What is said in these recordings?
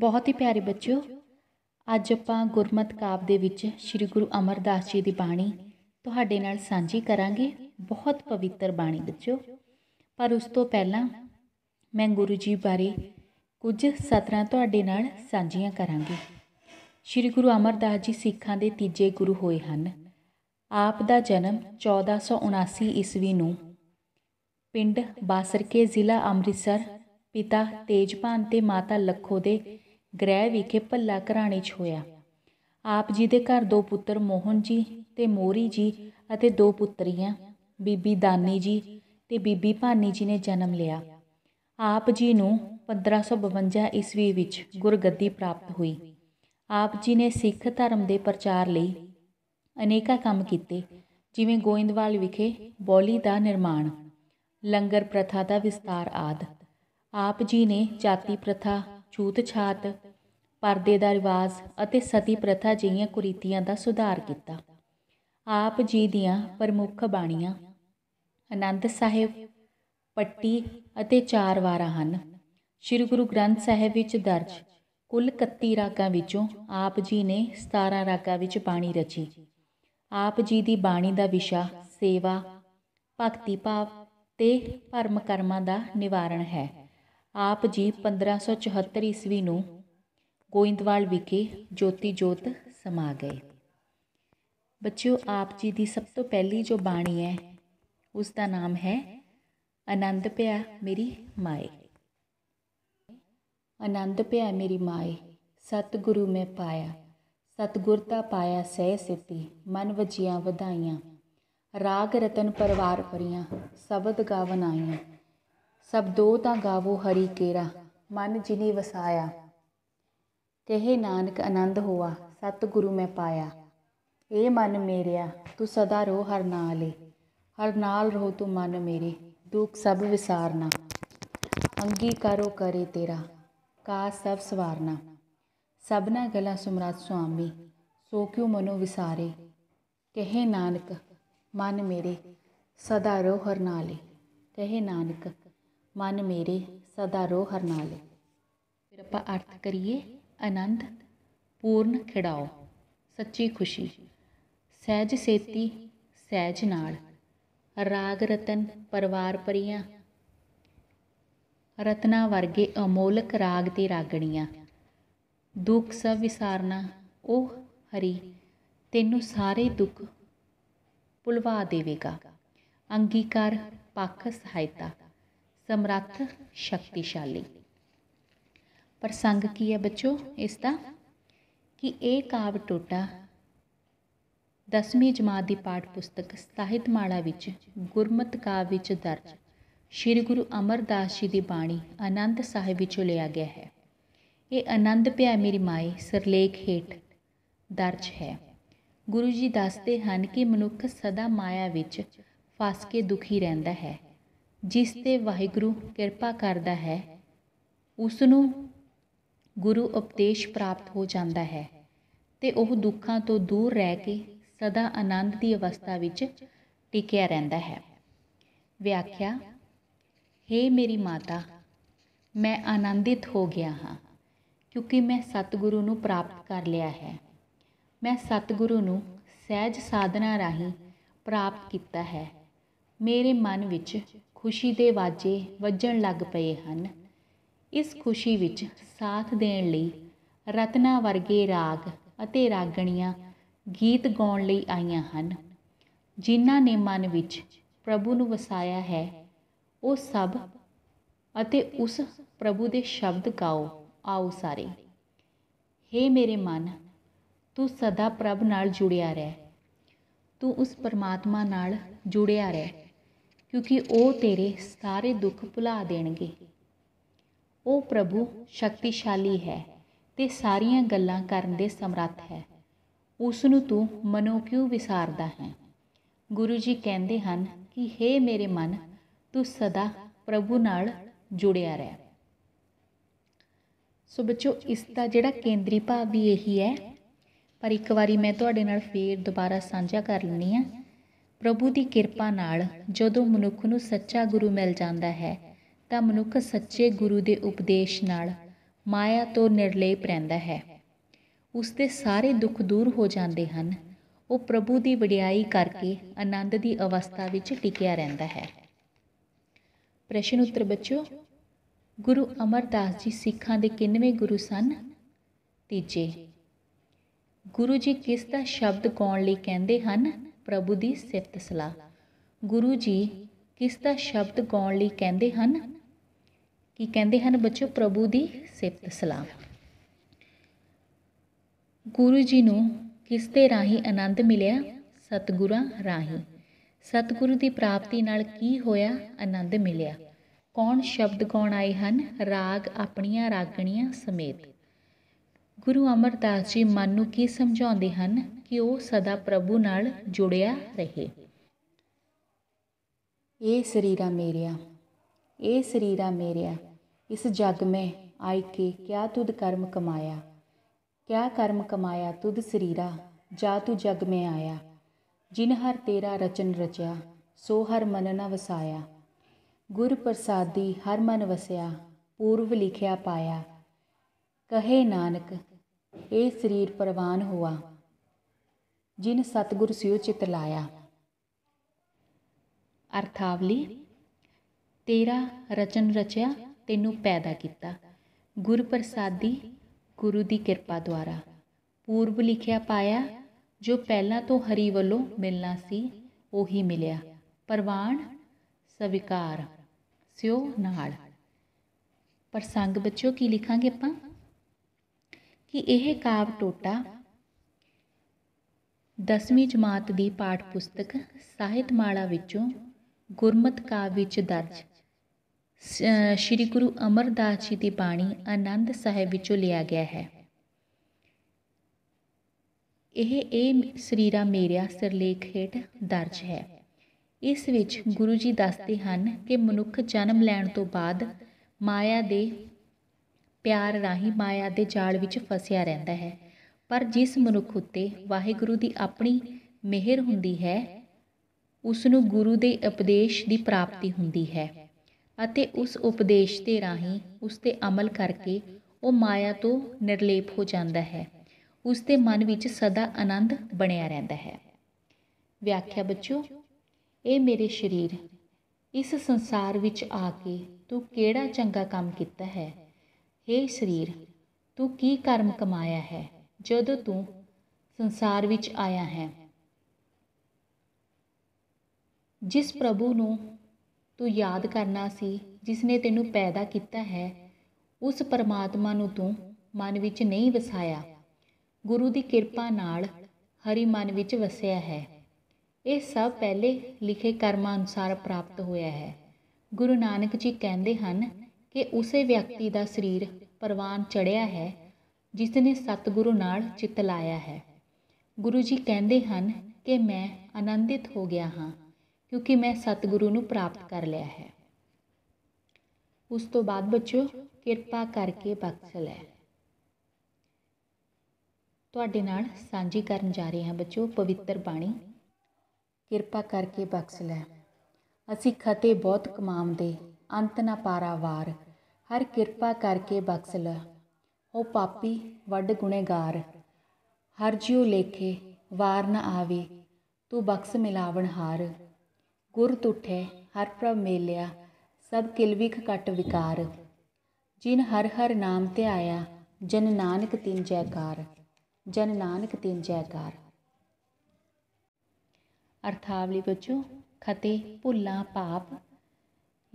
ਬਹੁਤ ਹੀ ਪਿਆਰੇ ਬੱਚਿਓ ਅੱਜ ਆਪਾਂ ਗੁਰਮਤ ਕਾਵ ਦੇ ਵਿੱਚ ਸ੍ਰੀ ਗੁਰੂ ਅਮਰਦਾਸ ਜੀ ਦੀ ਬਾਣੀ ਤੁਹਾਡੇ ਨਾਲ ਸਾਂਝੀ ਕਰਾਂਗੇ ਬਹੁਤ ਪਵਿੱਤਰ ਬਾਣੀ ਬੱਚਿਓ ਪਰ ਉਸ ਤੋਂ ਪਹਿਲਾਂ ਮੈਂ ਗੁਰੂ ਜੀ ਬਾਰੇ ਕੁਝ ਸਤਰਾਂ ਤੁਹਾਡੇ ਨਾਲ ਸਾਂਝੀਆਂ ਕਰਾਂਗੀ ਸ੍ਰੀ ਗੁਰੂ ਅਮਰਦਾਸ ਜੀ ਸਿੱਖਾਂ ਦੇ ਤੀਜੇ ਗੁਰੂ ਹੋਏ ਹਨ ਆਪ ਦਾ ਜਨਮ 1479 ਈਸਵੀ ਨੂੰ ਪਿੰਡ ਬਾਸਰਕੇ ਜ਼ਿਲ੍ਹਾ ਅੰਮ੍ਰਿਤਸਰ ਪਿਤਾ ਤੇਜਪਾਨ ਤੇ ਮਾਤਾ ਲੱਖੋ ਦੇ ਗ੍ਰਹਿ ਵਿਖੇ ਭੱਲਾ ਘਰਾਣੇ 'ਚ ਹੋਇਆ ਆਪ ਜੀ ਦੇ ਘਰ ਦੋ ਪੁੱਤਰ ਮੋਹਨ ਜੀ ਤੇ ਮੋਰੀ ਜੀ ਅਤੇ ਦੋ ਪੁੱਤਰੀਆਂ ਬੀਬੀ ਦਾਨੀ ਜੀ ਤੇ ਬੀਬੀ ਭਾਨੀ ਜੀ ਨੇ ਜਨਮ ਲਿਆ ਆਪ ਜੀ ਨੂੰ 1552 ਈਸਵੀ ਵਿੱਚ ਗੁਰਗੱਦੀ ਪ੍ਰਾਪਤ ਹੋਈ ਆਪ ਜੀ ਨੇ ਸਿੱਖ ਧਰਮ ਦੇ ਪ੍ਰਚਾਰ ਲਈ ਅਨੇਕਾਂ ਕੰਮ ਕੀਤੇ ਜਿਵੇਂ ਗੋਇੰਦਵਾਲ ਵਿਖੇ ਬੋਲੀ ਦਾ ਨਿਰਮਾਣ ਲੰਗਰ ਪ੍ਰਥਾ ਦਾ ਵਿਸਤਾਰ ਆਦਿ ਆਪ ਜੀ ਨੇ ਜਾਤੀ ਪ੍ਰਥਾ ਛੂਤ-ਛਾਤ ਪਰਦੇ ਦਾ ਰਿਵਾਜ ਅਤੇ ਸਤੀ ਪ੍ਰਥਾ ਜਿਹੀਆਂ ਕੁਰੀਤੀਆਂ ਦਾ ਸੁਧਾਰ ਕੀਤਾ ਆਪ ਜੀ ਦੀਆਂ ਪ੍ਰਮੁੱਖ ਬਾਣੀਆਂ ਅਨੰਦ ਸਾਹਿਬ ਪੱਟੀ ਅਤੇ ਚਾਰ ਵਾਰਾਂ ਹਨ ਸ੍ਰੀ ਗੁਰੂ ਗ੍ਰੰਥ ਸਾਹਿਬ ਵਿੱਚ ਦਰਜ ਕੁੱਲ 31 ਰਾਗਾਂ ਵਿੱਚੋਂ ਆਪ ਜੀ ਨੇ 17 ਰਾਗਾਂ ਵਿੱਚ ਬਾਣੀ ਰਚੀ ਆਪ ਜੀ ਦੀ ਬਾਣੀ ਦਾ ਵਿਸ਼ਾ ਸੇਵਾ ਭਗਤੀ ਭਾਵ ਤੇ ਭਰਮ ਕਰਮਾਂ ਦਾ ਨਿਵਾਰਣ ਹੈ ਆਪ ਜੀ 1574 ਈਸਵੀ ਨੂੰ ਗੋਇੰਦਵਾਲ ਵਿਖੇ ਜੋਤੀ ਜੋਤ ਸਮਾ ਗਏ ਬੱਚਿਓ ਆਪ ਜੀ ਦੀ ਸਭ ਤੋਂ ਪਹਿਲੀ ਜੋ ਬਾਣੀ ਹੈ ਉਸ ਦਾ ਨਾਮ ਹੈ ਆਨੰਦ ਪਿਆ ਮੇਰੀ ਮਾਏ ਆਨੰਦ ਪਿਆ ਮੇਰੀ ਮਾਏ ਸਤਿਗੁਰੂ ਮੈਂ ਪਾਇਆ ਸਤਿਗੁਰਤਾ ਪਾਇਆ ਸਹਿ ਸਿੱਤੀ ਮਨ ਵਜੀਆਂ ਵਧਾਈਆਂ ਰਾਗ ਰਤਨ ਪਰਵਾਰ ਪਰੀਆਂ ਸ਼ਬਦ ਗਾਵਨ ਆਈਆਂ ਸਭ ਦੋ ਤਾਂ ਗਾਵੋ ਹਰੀ ਕੇਰਾ ਮਨ ਜਿਨੇ ਵਸਾਇਆ ਕਹੇ ਨਾਨਕ ਆਨੰਦ ਹੋਆ ਸਤ ਗੁਰੂ ਮੈਂ ਪਾਇਆ ਏ ਮਨ ਮੇਰਿਆ ਤੂੰ ਸਦਾ ਰੋ ਹਰ ਨਾਲੇ ਹਰ ਨਾਲ ਰੋ ਤੂੰ ਮਨ ਮੇਰੇ ਦੁੱਖ ਸਭ ਵਿਸਾਰਨਾ ਅੰਗੀਕਾਰੋ ਕਰੇ ਤੇਰਾ ਕਾ ਸਭ ਸਵਾਰਨਾ ਸਭਨਾ ਗਲਾ ਸੁਮਰਾਤ ਸੁਆਮੀ ਸੋ ਕਿਉ ਮਨੋ ਵਿਸਾਰੇ ਕਹੇ ਨਾਨਕ ਮਨ ਮੇਰੇ ਸਦਾ ਰੋ ਹਰ ਨਾਲੇ ਕਹੇ ਨਾਨਕ ਮਨ ਮੇਰੇ ਸਦਾ ਰੋਹ ਹਰਨਾਲੇ ਫਿਰ ਆਪਾਂ ਅਰਥ ਕਰੀਏ ਆਨੰਦ ਪੂਰਨ ਖਿੜਾਓ ਸੱਚੀ ਖੁਸ਼ੀ ਸਹਿਜ ਸੇਤੀ ਸਹਿਜ ਨਾਲ ਰਾਗ ਰਤਨ ਪਰਵਾਰ ਪਰੀਆਂ ਰਤਨਾ ਵਰਗੇ ਅਮੋਲਕ ਰਾਗ ਤੇ ਰਾਗਣੀਆਂ ਦੁੱਖ ਸਭ ਵਿਸਾਰਨਾ ਉਹ ਹਰੀ ਤੈਨੂੰ ਸਾਰੇ ਦੁੱਖ ਭੁਲਵਾ ਦੇਵੇਗਾ ਅੰਗੀਕਾਰ ਪੱਖ ਸਹਾਇਤਾ ਸਮਰੱਥ ਸ਼ਕਤੀਸ਼ਾਲੀ ਪ੍ਰਸੰਗ ਕੀ ਹੈ ਬੱਚੋ ਇਸ ਦਾ ਕਿ ਇਹ ਕਾਵ ਟੋਟਾ 10ਵੀਂ ਜਮਾਤ ਦੀ ਪਾਠ ਪੁਸਤਕ ਸਾਹਿਤ ਮਾਲਾ ਵਿੱਚ ਗੁਰਮਤ ਕਾਵ ਵਿੱਚ ਦਰਜ ਸ੍ਰੀ ਗੁਰੂ ਅਮਰਦਾਸ ਜੀ ਦੀ ਬਾਣੀ ਆਨੰਦ ਸਾਹਿਬ ਵਿੱਚੋਂ ਲਿਆ ਗਿਆ ਹੈ ਇਹ ਆਨੰਦ ਪਿਆ ਮੇਰੀ ਮਾਏ ਸਰਲੇਖ ਹੇਠ ਦਰਜ ਹੈ ਗੁਰੂ ਜੀ ਦੱਸਦੇ ਹਨ ਕਿ ਮਨੁੱਖ ਸਦਾ ਮਾਇਆ ਵਿੱਚ ਫਸ ਕੇ ਦੁਖੀ ਰਹਿੰਦਾ ਹੈ ਜਿਸ 'ਤੇ ਵਾਹਿਗੁਰੂ ਕਿਰਪਾ ਕਰਦਾ ਹੈ ਉਸ ਨੂੰ ਗੁਰੂ ਉਪਦੇਸ਼ ਪ੍ਰਾਪਤ ਹੋ ਜਾਂਦਾ ਹੈ ਤੇ ਉਹ ਦੁੱਖਾਂ ਤੋਂ ਦੂਰ ਰਹਿ ਕੇ ਸਦਾ ਆਨੰਦ ਦੀ ਅਵਸਥਾ ਵਿੱਚ ਟਿਕਿਆ ਰਹਿੰਦਾ ਹੈ ਵਿਆਖਿਆ हे ਮੇਰੀ ਮਾਤਾ ਮੈਂ ਆਨੰਦਿਤ ਹੋ ਗਿਆ ਹਾਂ ਕਿਉਂਕਿ ਮੈਂ ਸਤਿਗੁਰੂ ਨੂੰ ਪ੍ਰਾਪਤ ਕਰ ਲਿਆ ਹੈ ਮੈਂ ਸਤਿਗੁਰੂ ਨੂੰ ਸਹਿਜ ਸਾਧਨਾ ਰਾਹੀਂ ਪ੍ਰਾਪਤ ਕੀਤਾ ਹੈ ਮੇਰੇ ਮਨ ਵਿੱਚ ਖੁਸ਼ੀ ਦੇ ਵਾਜੇ ਵੱਜਣ ਲੱਗ ਪਏ ਹਨ ਇਸ ਖੁਸ਼ੀ ਵਿੱਚ ਸਾਥ ਦੇਣ ਲਈ ਰਤਨਾ ਵਰਗੇ ਰਾਗ ਅਤੇ ਰਾਗਣੀਆਂ ਗੀਤ ਗਾਉਣ ਲਈ ਆਈਆਂ ਹਨ ਜਿਨ੍ਹਾਂ ਨੇ ਮਨ ਵਿੱਚ ਪ੍ਰਭੂ ਨੂੰ ਵਸਾਇਆ ਹੈ ਉਹ ਸਭ ਅਤੇ ਉਸ ਪ੍ਰਭੂ ਦੇ ਸ਼ਬਦ ਗਾਓ ਆਓ ਸਾਰੇ हे ਮੇਰੇ ਮਨ ਤੂੰ ਸਦਾ ਪ੍ਰਭ ਨਾਲ ਜੁੜਿਆ ਰਹਿ ਤੂੰ ਉਸ ਪਰਮਾਤਮਾ ਨਾਲ ਜੁੜਿਆ ਰਹਿ ਕਿਉਂਕਿ ਉਹ ਤੇਰੇ ਸਾਰੇ ਦੁੱਖ ਭੁਲਾ ਦੇਣਗੇ ਉਹ ਪ੍ਰਭੂ ਸ਼ਕਤੀਸ਼ਾਲੀ ਹੈ ਤੇ ਸਾਰੀਆਂ ਗੱਲਾਂ ਕਰਨ ਦੇ ਸਮਰੱਥ ਹੈ ਉਸ ਨੂੰ ਤੂੰ ਮਨੋਂ ਕਿਉਂ ਵਿਸਾਰਦਾ ਹੈ ਗੁਰੂ ਜੀ ਕਹਿੰਦੇ ਹਨ ਕਿ हे ਮੇਰੇ ਮਨ ਤੂੰ ਸਦਾ ਪ੍ਰਭੂ ਨਾਲ ਜੁੜਿਆ ਰਹਿ ਸੋ ਬੱਚੋ ਇਸ ਦਾ ਜਿਹੜਾ ਕੇਂਦਰੀ ਭਾਵ ਵੀ ਇਹੀ ਹੈ ਪਰ ਇੱਕ ਵਾਰੀ ਮੈਂ ਤੁਹਾਡੇ ਨਾਲ ਫੇਰ ਦੁਬਾਰਾ ਸਾਂਝਾ ਕਰ ਲੈਣੀ ਆ ਪ੍ਰਭੂ ਦੀ ਕਿਰਪਾ ਨਾਲ ਜਦੋਂ ਮਨੁੱਖ ਨੂੰ ਸੱਚਾ ਗੁਰੂ ਮਿਲ ਜਾਂਦਾ ਹੈ ਤਾਂ ਮਨੁੱਖ ਸੱਚੇ ਗੁਰੂ ਦੇ ਉਪਦੇਸ਼ ਨਾਲ ਮਾਇਆ ਤੋਂ ਨਿਰਲੇਪ ਰਹਿੰਦਾ ਹੈ ਉਸ ਦੇ ਸਾਰੇ ਦੁੱਖ ਦੂਰ ਹੋ ਜਾਂਦੇ ਹਨ ਉਹ ਪ੍ਰਭੂ ਦੀ ਵਡਿਆਈ ਕਰਕੇ ਆਨੰਦ ਦੀ ਅਵਸਥਾ ਵਿੱਚ ਟਿਕਿਆ ਰਹਿੰਦਾ ਹੈ ਪ੍ਰਸ਼ਨ ਉੱਤਰ ਬੱਚਿਓ ਗੁਰੂ ਅਮਰਦਾਸ ਜੀ ਸਿੱਖਾਂ ਦੇ ਕਿੰਨਵੇਂ ਗੁਰੂ ਸਨ ਤੀਜੇ ਗੁਰੂ ਜੀ ਕਿਸ ਦਾ ਸ਼ਬਦ ਗਾਉਣ ਲਈ ਕਹਿੰਦੇ ਹਨ ਪ੍ਰਭੂ ਦੀ ਸਿਫਤ ਸਲਾਹ ਗੁਰੂ ਜੀ ਕਿਸ ਦਾ ਸ਼ਬਦ ਗਾਉਣ ਲਈ ਕਹਿੰਦੇ ਹਨ ਕੀ ਕਹਿੰਦੇ ਹਨ ਬੱਚੋ ਪ੍ਰਭੂ ਦੀ ਸਿਫਤ ਸਲਾਹ ਗੁਰੂ ਜੀ ਨੂੰ ਕਿਸ ਤੇ ਰਾਹੀ ਆਨੰਦ ਮਿਲਿਆ ਸਤਿਗੁਰਾਂ ਰਾਹੀ ਸਤਿਗੁਰੂ ਦੀ ਪ੍ਰਾਪਤੀ ਨਾਲ ਕੀ ਹੋਇਆ ਆਨੰਦ ਮਿਲਿਆ ਕੌਣ ਸ਼ਬਦ ਗਾਉਣ ਆਏ ਹਨ ਰਾਗ ਆਪਣੀਆਂ ਰਾਗਣੀਆਂ ਸਮੇਤ ਗੁਰੂ ਅਮਰਦਾਸ ਜੀ ਮਨ ਨੂੰ ਕੀ ਸਮਝਾਉਂਦੇ ਹਨ ਕਿ ਉਹ ਸਦਾ ਪ੍ਰਭੂ ਨਾਲ ਜੁੜਿਆ ਰਹੇ ਇਹ ਸਰੀਰਾ ਮੇਰਿਆ ਇਹ ਸਰੀਰਾ ਮੇਰਿਆ ਇਸ ਜਗ ਮੈਂ ਆਇ ਕੇ ਕਿਆ ਤੁਦ ਕਰਮ ਕਮਾਇਆ ਕਿਆ ਕਰਮ ਕਮਾਇਆ ਤੁਦ ਸਰੀਰਾ ਜਾ ਤੂ ਜਗ ਮੈਂ ਆਇਆ ਜਿਨ ਹਰ ਤੇਰਾ ਰਚਨ ਰਚਿਆ ਸੋ ਹਰ ਮਨ ਨ ਵਸਾਇਆ ਗੁਰ ਪ੍ਰਸਾਦੀ ਹਰ ਮਨ ਵਸਿਆ ਪੂਰਵ ਲਿਖਿਆ ਪਾਇਆ ਕਹੇ ਨਾਨਕ ਇਹ ਸਰੀਰ ਪ੍ਰਵਾਨ ਹੋਆ ਜਿਨ ਸਤਗੁਰ ਸਿਉ ਚਿਤ ਲਾਇਆ ਅਰਥਾਵਲੀ ਤੇਰਾ ਰਚਨ ਰਚਿਆ ਤੈਨੂੰ ਪੈਦਾ ਕੀਤਾ ਗੁਰ ਪ੍ਰਸਾਦੀ ਗੁਰੂ ਦੀ ਕਿਰਪਾ ਦੁਆਰਾ ਪੂਰਬ ਲਿਖਿਆ ਪਾਇਆ ਜੋ ਪਹਿਲਾਂ ਤੋਂ ਹਰੀ ਵੱਲੋਂ ਮਿਲਣਾ ਸੀ ਉਹੀ ਮਿਲਿਆ ਪ੍ਰਵਾਨ ਸਵੀਕਾਰ ਸਿਓ ਨਾਲ ਪ੍ਰਸੰਗ ਬੱਚੋ ਕੀ ਲਿਖਾਂਗੇ ਆਪਾਂ ਕਿ ਇਹ ਕਾਵ ਟੋਟਾ ਦਸਵੀਂ ਜਮਾਤ ਦੀ ਪਾਠ ਪੁਸਤਕ ਸਾਹਿਤ ਮਾਲਾ ਵਿੱਚੋਂ ਗੁਰਮਤ ਕਾਵ ਵਿੱਚ ਦਰਜ ਸ੍ਰੀ ਗੁਰੂ ਅਮਰਦਾਸ ਜੀ ਦੀ ਬਾਣੀ ਆਨੰਦ ਸਾਹਿਬ ਵਿੱਚੋਂ ਲਿਆ ਗਿਆ ਹੈ ਇਹ ਇਹ ਸਰੀਰਾ ਮੇਰਿਆ ਸਿਰਲੇਖ ਹੇਠ ਦਰਜ ਹੈ ਇਸ ਵਿੱਚ ਗੁਰੂ ਜੀ ਦੱਸਦੇ ਹਨ ਕਿ ਮਨੁੱਖ ਜਨਮ ਲੈਣ ਤੋਂ ਬਾਅਦ ਮਾਇਆ ਦੇ ਪਿਆਰ ਰਾਹੀਂ ਮਾਇਆ ਦੇ ਜਾਲ ਵਿੱਚ ਫਸਿਆ ਰਹਿੰਦਾ ਹੈ ਪਰ ਜਿਸ ਮਨੁੱਖ ਉੱਤੇ ਵਾਹਿਗੁਰੂ ਦੀ ਆਪਣੀ ਮਿਹਰ ਹੁੰਦੀ ਹੈ ਉਸ ਨੂੰ ਗੁਰੂ ਦੇ ਉਪਦੇਸ਼ ਦੀ ਪ੍ਰਾਪਤੀ ਹੁੰਦੀ ਹੈ ਅਤੇ ਉਸ ਉਪਦੇਸ਼ ਦੇ ਰਾਹੀਂ ਉਸ ਤੇ ਅਮਲ ਕਰਕੇ ਉਹ ਮਾਇਆ ਤੋਂ ਨਿਰਲੇਪ ਹੋ ਜਾਂਦਾ ਹੈ ਉਸ ਦੇ ਮਨ ਵਿੱਚ ਸਦਾ ਆਨੰਦ ਬਣਿਆ ਰਹਿੰਦਾ ਹੈ ਵਿਆਖਿਆ ਬੱਚੋ ਇਹ ਮੇਰੇ ਸਰੀਰ ਇਸ ਸੰਸਾਰ ਵਿੱਚ ਆ ਕੇ ਤੂੰ ਕਿਹੜਾ ਚੰਗਾ ਕੰਮ ਕੀਤਾ ਹੈ हे शरीर तू ਕੀ ਕਰਮ ਕਮਾਇਆ ਹੈ ਜਦੋਂ ਤੂੰ ਸੰਸਾਰ ਵਿੱਚ ਆਇਆ ਹੈ ਜਿਸ ਪ੍ਰਭੂ ਨੂੰ ਤੂੰ ਯਾਦ ਕਰਨਾ ਸੀ ਜਿਸ ਨੇ ਤੈਨੂੰ ਪੈਦਾ ਕੀਤਾ ਹੈ ਉਸ ਪਰਮਾਤਮਾ ਨੂੰ ਤੂੰ ਮਨ ਵਿੱਚ ਨਹੀਂ ਵਸਾਇਆ ਗੁਰੂ ਦੀ ਕਿਰਪਾ ਨਾਲ ਹਰੀ ਮਨ ਵਿੱਚ ਵਸਿਆ ਹੈ ਇਹ ਸਭ ਪਹਿਲੇ ਲਿਖੇ ਕਰਮਾਂ ਅਨੁਸਾਰ ਪ੍ਰਾਪਤ ਹੋਇਆ ਹੈ ਗੁਰੂ ਨਾਨਕ ਜੀ ਕਹਿੰਦੇ ਹਨ ਕਿ ਉਸੇ ਵਿਅਕਤੀ ਦਾ ਸਰੀਰ ਪਰਵਾਨ ਚੜਿਆ ਹੈ ਜਿਸ ਨੇ ਸਤਿਗੁਰੂ ਨਾਲ ਚਿੱਤ ਲਾਇਆ ਹੈ ਗੁਰੂ ਜੀ ਕਹਿੰਦੇ ਹਨ ਕਿ ਮੈਂ ਆਨੰਦਿਤ ਹੋ ਗਿਆ ਹਾਂ ਕਿਉਂਕਿ ਮੈਂ ਸਤਿਗੁਰੂ ਨੂੰ ਪ੍ਰਾਪਤ ਕਰ ਲਿਆ ਹੈ ਉਸ ਤੋਂ ਬਾਅਦ ਬੱਚਿਓ ਕਿਰਪਾ ਕਰਕੇ ਬਖਸ਼ ਲੈ ਤੁਹਾਡੇ ਨਾਲ ਸਾਂਝੀ ਕਰਨ ਜਾ ਰਹੇ ਹਾਂ ਬੱਚਿਓ ਪਵਿੱਤਰ ਬਾਣੀ ਕਿਰਪਾ ਕਰਕੇ ਬਖਸ਼ ਲੈ ਅਸੀਂ ਖਤੇ ਬਹੁਤ ਕਮਾਉਂਦੇ ਅੰਤ ਨਾ ਵਾਰ ਹਰ ਕਿਰਪਾ ਕਰਕੇ ਬਖਸ਼ ਲੈ ਹੋ ਪਾਪੀ ਵੱਡ ਗੁਨੇਗਾਰ ਹਰ ਜਿਉ ਲੇਖੇ ਵਾਰ ਨਾ ਆਵੇ ਤੂੰ ਬਖਸ਼ ਮਿਲਾਵਣ ਹਾਰ ਗੁਰ ਤੁਠੇ ਹਰ ਪ੍ਰਭ ਮੇਲਿਆ ਸਭ ਕਿਲਵਿਖ ਕਟ ਵਿਕਾਰ ਜਿਨ ਹਰ ਹਰ ਨਾਮ ਤੇ ਆਇਆ ਜਨ ਨਾਨਕ ਤਿਨ ਜੈਕਾਰ ਜਨ ਨਾਨਕ ਤਿਨ ਜੈਕਾਰ ਅਰਥਾਵਲੀ ਬੱਚੋ ਖਤੇ ਭੁੱਲਾ ਪਾਪ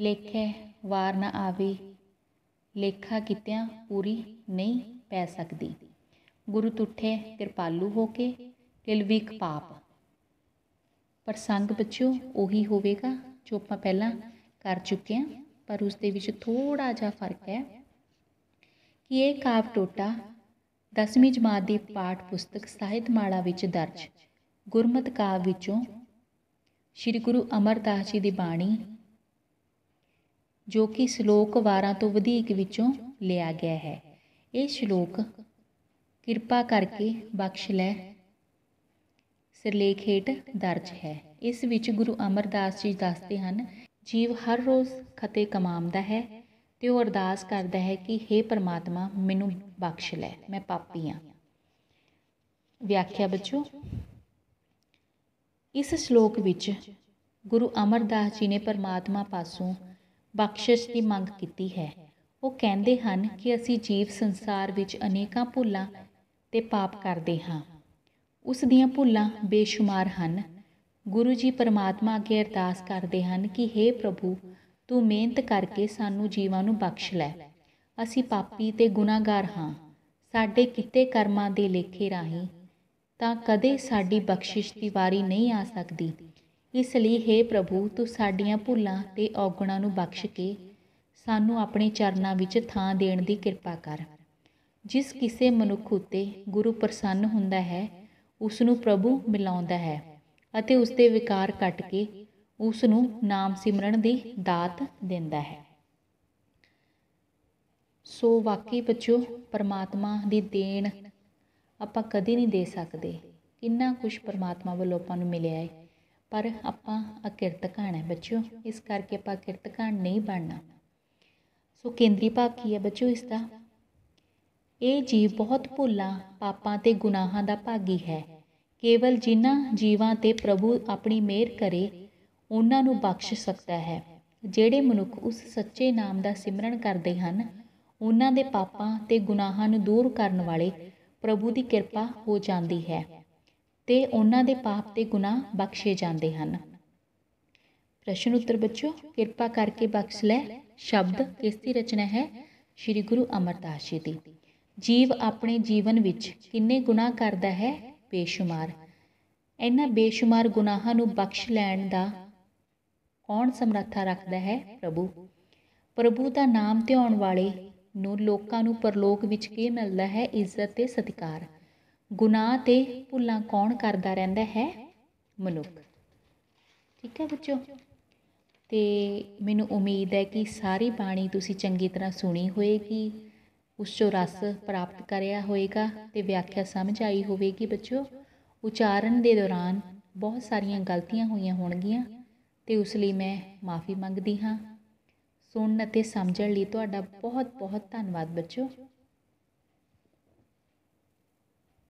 ਲੇਖੇ ਵਾਰ ਨਾ ਆਵੇ ਲੇਖਾ ਕਿਤਿਆਂ ਪੂਰੀ ਨਹੀਂ ਪੈ ਸਕਦੀ ਗੁਰੂ ਤੁਠੇ ਕਿਰਪਾਲੂ ਹੋ ਕੇ ਕਿਲਵਿਕ ਪਾਪ ਪ੍ਰਸੰਗ ਬੱਚਿਓ ਉਹੀ ਹੋਵੇਗਾ ਜੋ ਆਪਾਂ ਪਹਿਲਾਂ ਕਰ ਚੁੱਕੇ ਹਾਂ ਪਰ ਉਸ ਦੇ ਵਿੱਚ ਥੋੜਾ ਜਿਹਾ ਫਰਕ ਹੈ ਕਿ ਇਹ ਕਾਵ ਟੋਟਾ 10ਵੀਂ ਜਮਾਤ ਦੀ ਪਾਠ ਪੁਸਤਕ ਸਾਹਿਤ ਮਾਲਾ ਵਿੱਚ ਦਰਜ ਗੁਰਮਤ ਕਾਵ ਵਿੱਚੋਂ ਸ੍ਰੀ ਗੁਰੂ ਅਮਰਦਾਸ ਜੀ ਦੀ ਬਾਣੀ ਜੋ ਕਿ ਸ਼ਲੋਕ 12 ਤੋਂ ਵਧੇਕ ਵਿੱਚੋਂ ਲਿਆ ਗਿਆ ਹੈ ਇਹ ਸ਼ਲੋਕ ਕਿਰਪਾ ਕਰਕੇ ਬਖਸ਼ ਲੈ ਸਿਰਲੇਖ ਹੇਠ ਦਰਜ ਹੈ ਇਸ ਵਿੱਚ ਗੁਰੂ ਅਮਰਦਾਸ ਜੀ ਦੱਸਦੇ ਹਨ ਜੀਵ ਹਰ ਰੋਜ਼ ਖਤੇ ਕਮਾਉਂਦਾ ਹੈ ਤੇ ਉਹ ਅਰਦਾਸ ਕਰਦਾ ਹੈ ਕਿ हे ਪ੍ਰਮਾਤਮਾ ਮੈਨੂੰ ਬਖਸ਼ ਲੈ ਮੈਂ ਪਾਪੀ ਹਾਂ ਵਿਆਖਿਆ ਬੱਚੋ ਇਸ ਸ਼ਲੋਕ ਵਿੱਚ ਗੁਰੂ ਅਮਰਦਾਸ ਜੀ ਨੇ ਪਰਮਾਤਮਾ ਪਾਸੋਂ ਬਖਸ਼ਿਸ਼ ਦੀ ਮੰਗ ਕੀਤੀ ਹੈ ਉਹ ਕਹਿੰਦੇ ਹਨ ਕਿ ਅਸੀਂ ਜੀਵ ਸੰਸਾਰ ਵਿੱਚ ਅਨੇਕਾਂ ਭੁੱਲਾਂ ਤੇ ਪਾਪ ਕਰਦੇ ਹਾਂ ਉਸ ਦੀਆਂ ਭੁੱਲਾਂ ਬੇਸ਼ੁਮਾਰ ਹਨ ਗੁਰੂ ਜੀ ਪਰਮਾਤਮਾ ਅੱਗੇ ਅਰਦਾਸ ਕਰਦੇ ਹਨ ਕਿ हे ਪ੍ਰਭੂ ਤੂੰ ਮਿਹਨਤ ਕਰਕੇ ਸਾਨੂੰ ਜੀਵਾਂ ਨੂੰ ਬਖਸ਼ ਲੈ ਅਸੀਂ ਪਾਪੀ ਤੇ ਗੁਨਾਹਗਾਰ ਹਾਂ ਸਾਡੇ ਕਿਤੇ ਕਰਮਾਂ ਦੇ ਲੇਖੇ ਰਾਹੀਂ ਤਾਂ ਕਦੇ ਸਾਡੀ ਬਖਸ਼ਿਸ਼ ਦੀ ਵਾਰੀ ਨਹੀਂ ਆ ਸਕਦੀ ਇਸ ਲਈ हे ਪ੍ਰਭੂ ਤੂੰ ਸਾਡੀਆਂ ਭੁੱਲਾਂ ਤੇ ਔਗਣਾਂ ਨੂੰ ਬਖਸ਼ ਕੇ ਸਾਨੂੰ ਆਪਣੇ ਚਰਨਾਂ ਵਿੱਚ ਥਾਂ ਦੇਣ ਦੀ ਕਿਰਪਾ ਕਰ ਜਿਸ ਕਿਸੇ ਮਨੁੱਖ ਉਤੇ ਗੁਰੂ ਪ੍ਰਸੰਨ ਹੁੰਦਾ ਹੈ ਉਸ ਨੂੰ ਪ੍ਰਭੂ ਮਿਲਾਉਂਦਾ ਹੈ ਅਤੇ ਉਸ ਦੇ ਵਿਕਾਰ ਕੱਟ ਕੇ ਉਸ ਨੂੰ ਨਾਮ ਸਿਮਰਨ ਦੀ ਦਾਤ ਦਿੰਦਾ ਹੈ ਸੋ ਵਾਕਈ ਬੱਚੋ ਪਰਮਾਤਮਾ ਦੀ ਦੇਣ ਆਪਾਂ ਕਦੀ ਨਹੀਂ ਦੇ ਸਕਦੇ ਕਿੰਨਾ ਕੁਝ ਪਰਮਾਤਮਾ ਵੱਲੋਂ ਆਪਾਂ ਨੂੰ ਮਿਲਿਆ ਹੈ ਪਰ ਆਪਾਂ ਅਕਿਰਤ ਕਹਾਣਾ ਬੱਚਿਓ ਇਸ ਕਰਕੇ ਆਪਾਂ ਅਕਿਰਤ ਕਾਣ ਨਹੀਂ ਬਣਨਾ ਸੋ ਕੇਂਦਰੀ ਭਾਗ ਕੀ ਹੈ ਬੱਚਿਓ ਇਸ ਦਾ ਇਹ ਜੀਵ ਬਹੁਤ ਭੁੱਲਾ ਪਾਪਾਂ ਤੇ ਗੁਨਾਹਾਂ ਦਾ ਭਾਗੀ ਹੈ ਕੇਵਲ ਜਿਨ੍ਹਾਂ ਜੀਵਾਂ ਤੇ ਪ੍ਰਭੂ ਆਪਣੀ ਮਿਹਰ ਕਰੇ ਉਹਨਾਂ ਨੂੰ ਬਖਸ਼ ਸਕਦਾ ਹੈ ਜਿਹੜੇ ਮਨੁੱਖ ਉਸ ਸੱਚੇ ਨਾਮ ਦਾ ਸਿਮਰਨ ਕਰਦੇ ਹਨ ਉਹਨਾਂ ਦੇ ਪਾਪਾਂ ਤੇ ਗੁਨਾਹਾਂ ਨੂੰ ਦੂਰ ਕਰਨ ਵਾਲੇ ਪ੍ਰਭੂ ਦੀ ਕਿਰਪਾ ਹੋ ਜਾਂਦੀ ਹੈ ਤੇ ਉਹਨਾਂ ਦੇ ਪਾਪ ਤੇ ਗੁਨਾਹ ਬਖਸ਼ੇ ਜਾਂਦੇ ਹਨ ਪ੍ਰਸ਼ਨ ਉੱਤਰ ਬੱਚਿਓ ਕਿਰਪਾ ਕਰਕੇ ਬਖਸ਼ ਲੈ ਸ਼ਬਦ ਕਿਸ ਦੀ ਰਚਨਾ ਹੈ ਸ੍ਰੀ ਗੁਰੂ ਅਮਰਦਾਸ ਜੀ ਦੀ ਜੀਵ ਆਪਣੇ ਜੀਵਨ ਵਿੱਚ ਕਿੰਨੇ ਗੁਨਾਹ ਕਰਦਾ ਹੈ ਬੇਸ਼ੁਮਾਰ ਇਹਨਾਂ ਬੇਸ਼ੁਮਾਰ ਗੁਨਾਹਾਂ ਨੂੰ ਬਖਸ਼ ਲੈਣ ਦਾ ਕੌਣ ਸਮਰੱਥਾ ਰੱਖਦਾ ਹੈ ਪ੍ਰਭੂ ਪ੍ਰਭੂ ਦਾ ਨਾਮ ਧਿਆਉਣ ਵਾਲੇ ਨੂੰ ਲੋਕਾਂ ਨੂੰ ਪਰਲੋਕ ਵਿੱਚ ਕੀ ਮਿਲਦਾ ਹੈ ਇੱਜ਼ਤ ਤੇ ਸਤਿਕਾਰ ਗੁਨਾਹ ਤੇ ਭੁੱਲਾਂ ਕੌਣ ਕਰਦਾ ਰਹਿੰਦਾ ਹੈ ਮਨੁੱਖ ਠੀਕ ਹੈ ਬੱਚੋ ਤੇ ਮੈਨੂੰ ਉਮੀਦ ਹੈ ਕਿ ਸਾਰੀ ਬਾਣੀ ਤੁਸੀਂ ਚੰਗੀ ਤਰ੍ਹਾਂ ਸੁਣੀ ਹੋਏਗੀ ਉਸ ਚੋਂ ਰਸ ਪ੍ਰਾਪਤ ਕਰਿਆ ਹੋਏਗਾ ਤੇ ਵਿਆਖਿਆ ਸਮਝ ਆਈ ਹੋਵੇਗੀ ਬੱਚੋ ਉਚਾਰਨ ਦੇ ਦੌਰਾਨ ਬਹੁਤ ਸਾਰੀਆਂ ਗਲਤੀਆਂ ਹੋਈਆਂ ਹੋਣਗੀਆਂ ਤੇ ਉਸ ਲਈ ਮੈਂ ਮਾਫੀ ਮੰਗਦੀ ਹਾਂ ਸੁਣਨ ਅਤੇ ਸਮਝਣ ਲਈ ਤੁਹਾਡਾ ਬਹੁਤ ਬਹੁਤ ਧੰਨਵਾਦ ਬੱਚੋ